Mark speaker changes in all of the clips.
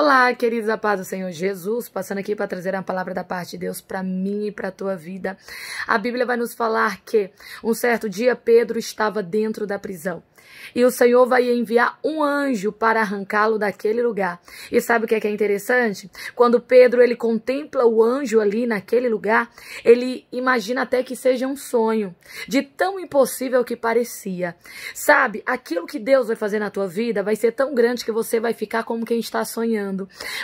Speaker 1: Olá, queridos, a paz do Senhor Jesus, passando aqui para trazer a palavra da parte de Deus para mim e para a tua vida. A Bíblia vai nos falar que um certo dia Pedro estava dentro da prisão e o Senhor vai enviar um anjo para arrancá-lo daquele lugar. E sabe o que é, que é interessante? Quando Pedro ele contempla o anjo ali naquele lugar, ele imagina até que seja um sonho, de tão impossível que parecia. Sabe, aquilo que Deus vai fazer na tua vida vai ser tão grande que você vai ficar como quem está sonhando.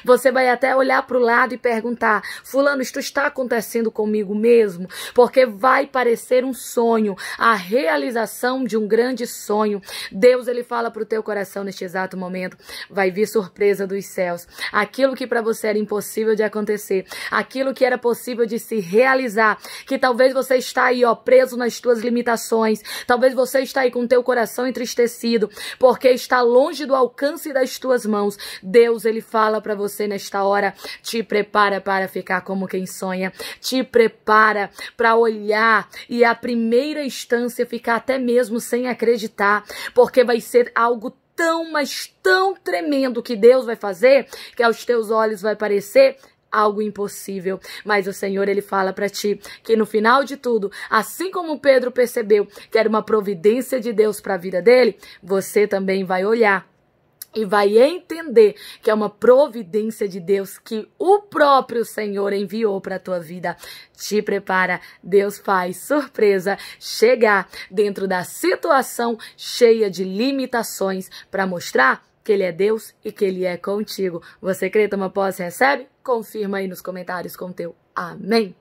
Speaker 1: Você vai até olhar para o lado e perguntar: Fulano, isto está acontecendo comigo mesmo? Porque vai parecer um sonho, a realização de um grande sonho. Deus, ele fala para o teu coração neste exato momento: vai vir surpresa dos céus. Aquilo que para você era impossível de acontecer, aquilo que era possível de se realizar, que talvez você está aí, ó, preso nas tuas limitações, talvez você está aí com o teu coração entristecido, porque está longe do alcance das tuas mãos. Deus, ele fala fala para você nesta hora, te prepara para ficar como quem sonha, te prepara para olhar e à primeira instância ficar até mesmo sem acreditar, porque vai ser algo tão, mas tão tremendo que Deus vai fazer, que aos teus olhos vai parecer algo impossível, mas o Senhor ele fala para ti que no final de tudo, assim como Pedro percebeu que era uma providência de Deus para a vida dele, você também vai olhar e vai entender que é uma providência de Deus que o próprio Senhor enviou para a tua vida. Te prepara, Deus faz surpresa chegar dentro da situação cheia de limitações para mostrar que Ele é Deus e que Ele é contigo. Você crê, toma posse, recebe? Confirma aí nos comentários com teu amém.